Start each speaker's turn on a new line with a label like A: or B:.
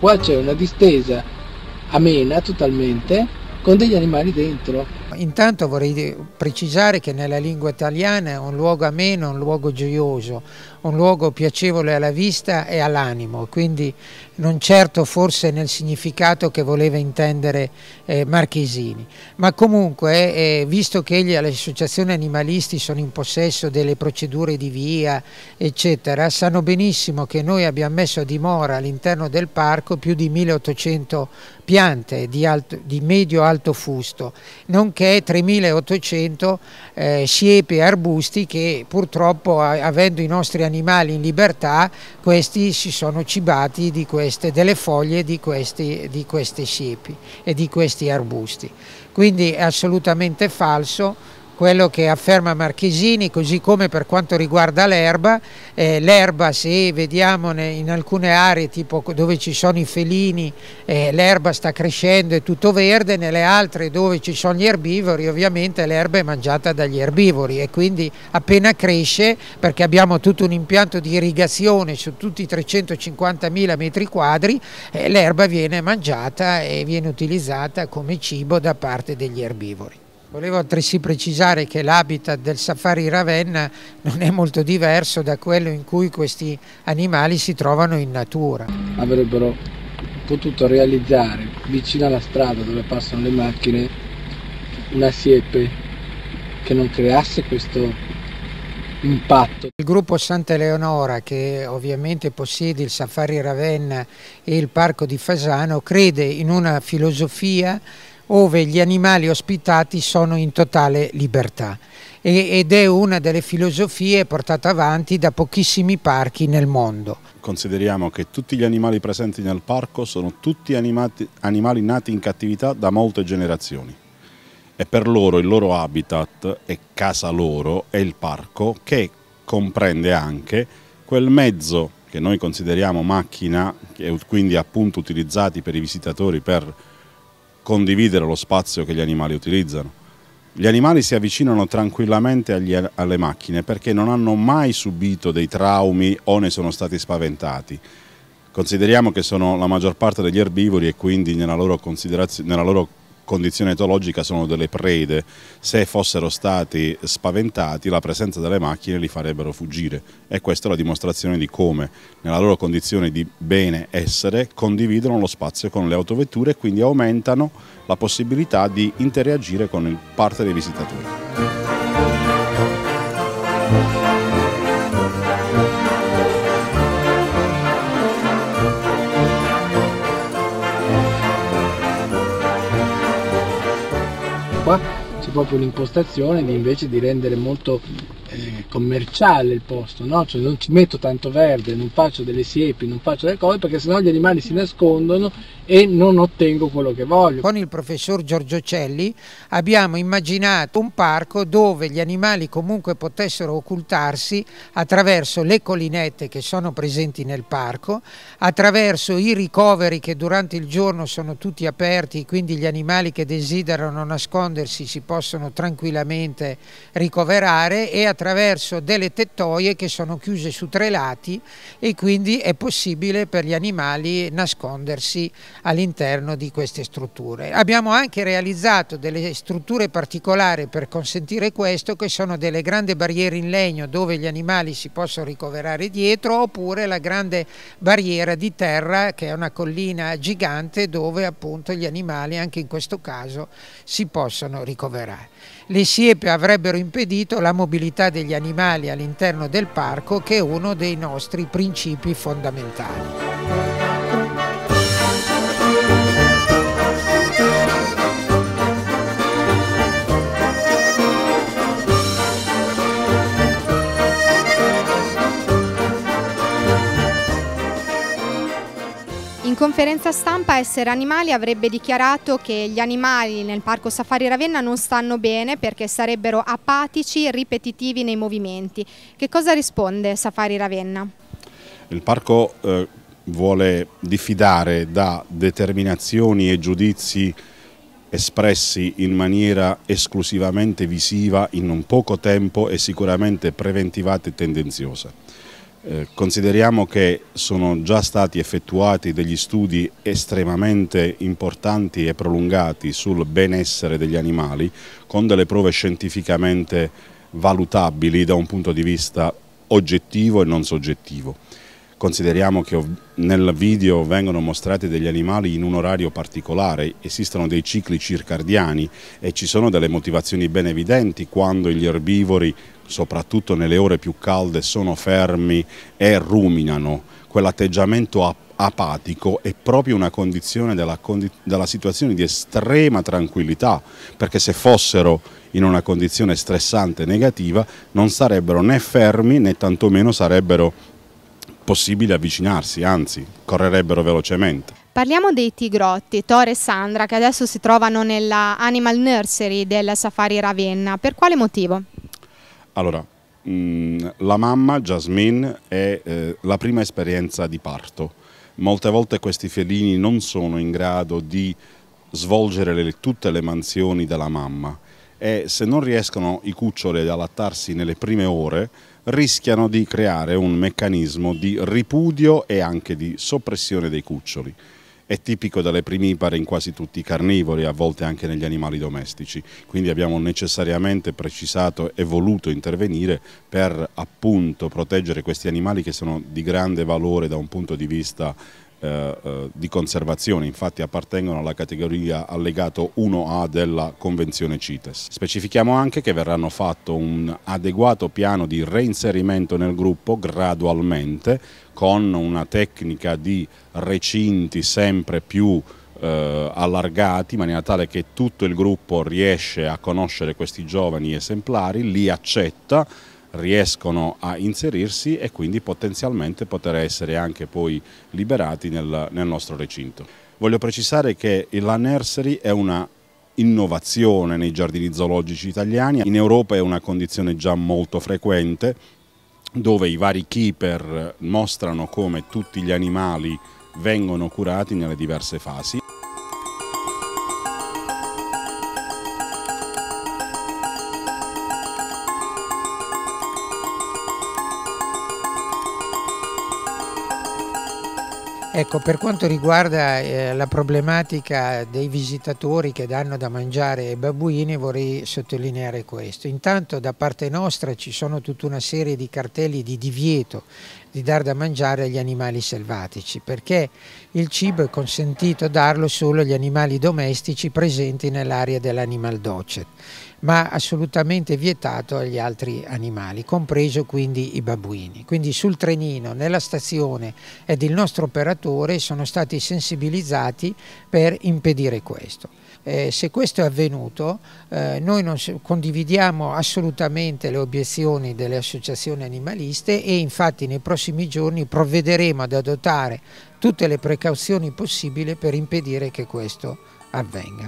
A: Qua c'è una distesa amena totalmente con degli animali dentro Intanto vorrei precisare che nella lingua italiana un luogo ameno, un luogo gioioso, un luogo piacevole alla vista e all'animo, quindi non certo forse nel significato che voleva intendere eh, Marchesini. Ma comunque, eh, eh, visto che gli, le associazioni animalisti sono in possesso delle procedure di via, eccetera, sanno benissimo che noi abbiamo messo a dimora all'interno del parco più di 1800 piante di, alto, di medio-alto fusto, nonché che è 3800 eh, siepi e arbusti che purtroppo avendo i nostri animali in libertà questi si sono cibati queste, delle foglie di, questi, di queste siepi e di questi arbusti. Quindi è assolutamente falso quello che afferma Marchesini, così come per quanto riguarda l'erba, eh, l'erba se vediamo in alcune aree tipo dove ci sono i felini eh, l'erba sta crescendo è tutto verde, nelle altre dove ci sono gli erbivori ovviamente l'erba è mangiata dagli erbivori e quindi appena cresce, perché abbiamo tutto un impianto di irrigazione su tutti i 350.000 metri quadri, eh, l'erba viene mangiata e viene utilizzata come cibo da parte degli erbivori. Volevo altresì precisare che l'habitat del safari Ravenna non è molto diverso da quello in cui questi animali si trovano in natura. Avrebbero potuto realizzare vicino alla strada dove passano le macchine una siepe che non creasse questo impatto. Il gruppo Santa Leonora, che ovviamente possiede il Safari Ravenna e il Parco di Fasano, crede in una filosofia ove gli animali ospitati sono in totale libertà ed è una delle filosofie portate avanti da pochissimi parchi
B: nel mondo. Consideriamo che tutti gli animali presenti nel parco sono tutti animati, animali nati in cattività da molte generazioni e per loro il loro habitat e casa loro è il parco che comprende anche quel mezzo che noi consideriamo macchina, quindi appunto utilizzati per i visitatori per condividere lo spazio che gli animali utilizzano. Gli animali si avvicinano tranquillamente agli, alle macchine perché non hanno mai subito dei traumi o ne sono stati spaventati. Consideriamo che sono la maggior parte degli erbivori e quindi nella loro, nella loro condizione etologica sono delle prede, se fossero stati spaventati la presenza delle macchine li farebbero fuggire e questa è la dimostrazione di come nella loro condizione di benessere condividono lo spazio con le autovetture e quindi aumentano la possibilità di interagire con parte dei visitatori.
A: proprio l'impostazione di invece di rendere molto eh, commerciale il posto, no? cioè non ci metto tanto verde, non faccio delle siepi, non faccio delle cose perché sennò gli animali si nascondono e non ottengo quello che voglio. Con il professor Giorgio Celli abbiamo immaginato un parco dove gli animali comunque potessero occultarsi attraverso le collinette che sono presenti nel parco, attraverso i ricoveri che durante il giorno sono tutti aperti, quindi gli animali che desiderano nascondersi si possono tranquillamente ricoverare e attraverso attraverso delle tettoie che sono chiuse su tre lati e quindi è possibile per gli animali nascondersi all'interno di queste strutture. Abbiamo anche realizzato delle strutture particolari per consentire questo che sono delle grandi barriere in legno dove gli animali si possono ricoverare dietro oppure la grande barriera di terra che è una collina gigante dove appunto gli animali anche in questo caso si possono ricoverare. Le siepe avrebbero impedito la mobilità vita degli animali all'interno del parco che è uno dei nostri principi fondamentali. conferenza stampa Essere Animali avrebbe dichiarato che gli animali nel parco Safari Ravenna non stanno bene perché sarebbero apatici, e ripetitivi nei movimenti. Che cosa risponde Safari Ravenna?
B: Il parco eh, vuole diffidare da determinazioni e giudizi espressi in maniera esclusivamente visiva in un poco tempo e sicuramente preventivata e tendenziosa. Eh, consideriamo che sono già stati effettuati degli studi estremamente importanti e prolungati sul benessere degli animali con delle prove scientificamente valutabili da un punto di vista oggettivo e non soggettivo. Consideriamo che nel video vengono mostrati degli animali in un orario particolare, esistono dei cicli circardiani e ci sono delle motivazioni ben evidenti quando gli erbivori, soprattutto nelle ore più calde, sono fermi e ruminano. Quell'atteggiamento apatico è proprio una condizione della, della situazione di estrema tranquillità, perché se fossero in una condizione stressante negativa non sarebbero né fermi né tantomeno sarebbero possibile avvicinarsi, anzi correrebbero velocemente.
A: Parliamo dei tigrotti, Tore e Sandra, che adesso si trovano nella Animal Nursery del Safari Ravenna. Per quale motivo?
B: Allora, mh, mm, la mamma, Jasmine, è eh, la prima esperienza di parto. Molte volte questi felini non sono in grado di svolgere le, tutte le mansioni della mamma e se non riescono i cuccioli ad allattarsi nelle prime ore rischiano di creare un meccanismo di ripudio e anche di soppressione dei cuccioli. È tipico dalle primipare in quasi tutti i carnivori, a volte anche negli animali domestici, quindi abbiamo necessariamente precisato e voluto intervenire per appunto proteggere questi animali che sono di grande valore da un punto di vista eh, eh, di conservazione, infatti appartengono alla categoria allegato 1A della Convenzione CITES. Specifichiamo anche che verranno fatto un adeguato piano di reinserimento nel gruppo gradualmente con una tecnica di recinti sempre più eh, allargati in maniera tale che tutto il gruppo riesce a conoscere questi giovani esemplari, li accetta riescono a inserirsi e quindi potenzialmente poter essere anche poi liberati nel, nel nostro recinto. Voglio precisare che la nursery è una innovazione nei giardini zoologici italiani, in Europa è una condizione già molto frequente dove i vari keeper mostrano come tutti gli animali vengono curati nelle diverse fasi.
A: Ecco, per quanto riguarda eh, la problematica dei visitatori che danno da mangiare ai babbuini vorrei sottolineare questo. Intanto da parte nostra ci sono tutta una serie di cartelli di divieto di dar da mangiare agli animali selvatici perché il cibo è consentito darlo solo agli animali domestici presenti nell'area dell'animal docet ma assolutamente vietato agli altri animali, compreso quindi i babuini. Quindi sul trenino, nella stazione ed il nostro operatore sono stati sensibilizzati per impedire questo. Eh, se questo è avvenuto, eh, noi non condividiamo assolutamente le obiezioni delle associazioni animaliste e infatti nei prossimi giorni provvederemo ad adottare tutte le precauzioni possibili per impedire che questo avvenga.